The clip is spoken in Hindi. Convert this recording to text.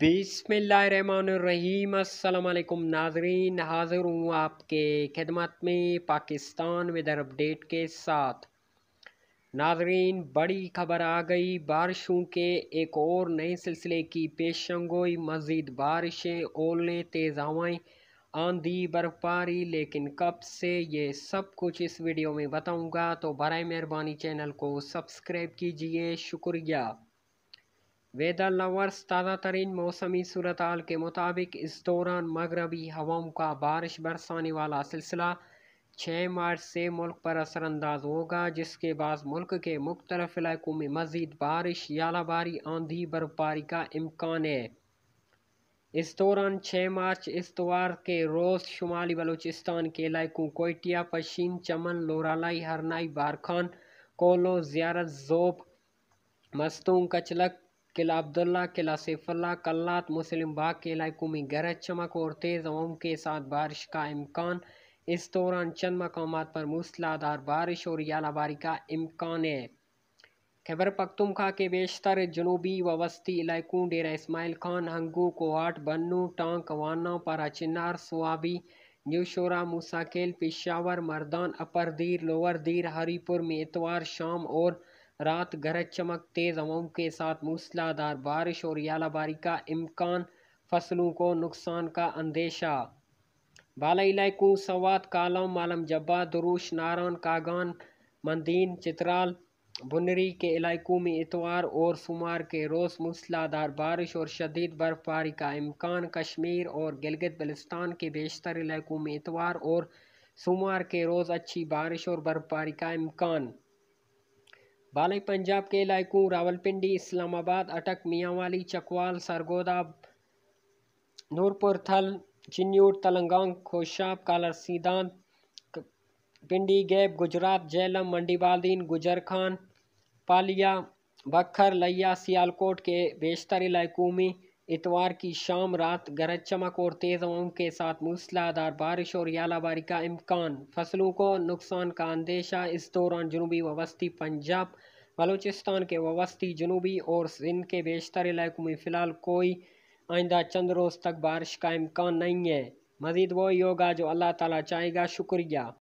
बिसमीम नाजरीन हाज़िर हूँ आपके खदमत में पाकिस्तान वेदर अपडेट के साथ नाजरीन बड़ी खबर आ गई बारिशों के एक और नए सिलसिले की पेशंगोई मज़ीद बारिशें ओले तेज़ हवाएँ आंधी बर्फबारी लेकिन कब से ये सब कुछ इस वीडियो में बताऊंगा तो बर मेहरबानी चैनल को सब्सक्राइब कीजिए शुक्रिया वेदर लवर्स ताज़ा तरीन मौसमी सूरत के मुताबिक इस दौरान मगरबी हवाओं का बारिश बरसाने वाला सिलसिला छः मार्च से मुल्क पर असरानंदाज होगा जिसके बाद मुल्क के मुख्तलफ इलाकों में मज़ीद बारिश यालाबारी आंधी बर्फबारी का इम्कान है इस दौरान छः मार्च इसतवार के रोज़ शुमाली बलूचिस्तान के इलाकों कोयटिया पश्चिम चमन लोरालाई हरनाई बारखान कोलो जियारत जोब मस्तूंग कचलक किला अब्दुल्ला किला सैफुल्ला कल्लात मुस्लिम बाग के इलाकों में गरज चमक और तेज़ हवाओं के साथ बारिश का इम्कान इस दौरान चंद मकाम पर मूसलाधार बारिश और यालाबारी का इम्कान है खैबर पखतुमखा के बेशतर जनूबी व वस्ती इलाकों डेरा इसमाइल खान हंगू कोहाट बन्नू टांक वाना चिनार सुहाबी न्यूशोरा मूसाकेल पिशावर मर्दान अपर दीर लोअर दीर हरीपुर में इतवार शाम और रात गरज चमक तेज़ हवाओं के साथ मूसलाधार बारिश और यालाबारी का इम्कान फसलों को नुकसान का अंदेशा बाला इलाकों सवात कालम मालम जब्बा दुरुश नारान कागान मंदीन चित्राल बुनरी के इलाकों में इतवार और शुमार के रोज़ मूसलाधार बारिश और शदीद बर्फबारी का इम्कान कश्मीर और गिलगित बलिस्तान के बेशतर इलाकों में इतवार और सोमवार के रोज़ अच्छी बारिश और बर्फबारी का इम्कान बालई पंजाब के इलाकों रावलपिंडी इस्लामाबाद अटक मियांवाली चकवाल सरगोदा नूरपुर थल चिन्नूर तलंगांग खोशाब कालर सीदान पिंडी गैब गुजरात जैलम मंडी गुजर खान पालिया बखर लैया सियालकोट के बेशतर इलाकों में इतवार की शाम रात गरज चमक और तेज़ हवाओं के साथ मूसलाधार बारिश और यालाबारी का इम्कान फसलों को नुकसान का अंदेशा इस दौरान जनूबी वस्ती पंजाब बलूचिस्तान के वस्ती जनूबी और सिंध के बेशतर इलाकों में फ़िलहाल कोई आइंदा चंद रोज़ तक बारिश का इम्कान नहीं है मज़ीद वही होगा जो अल्लाह ताला चाहेगा शुक्रिया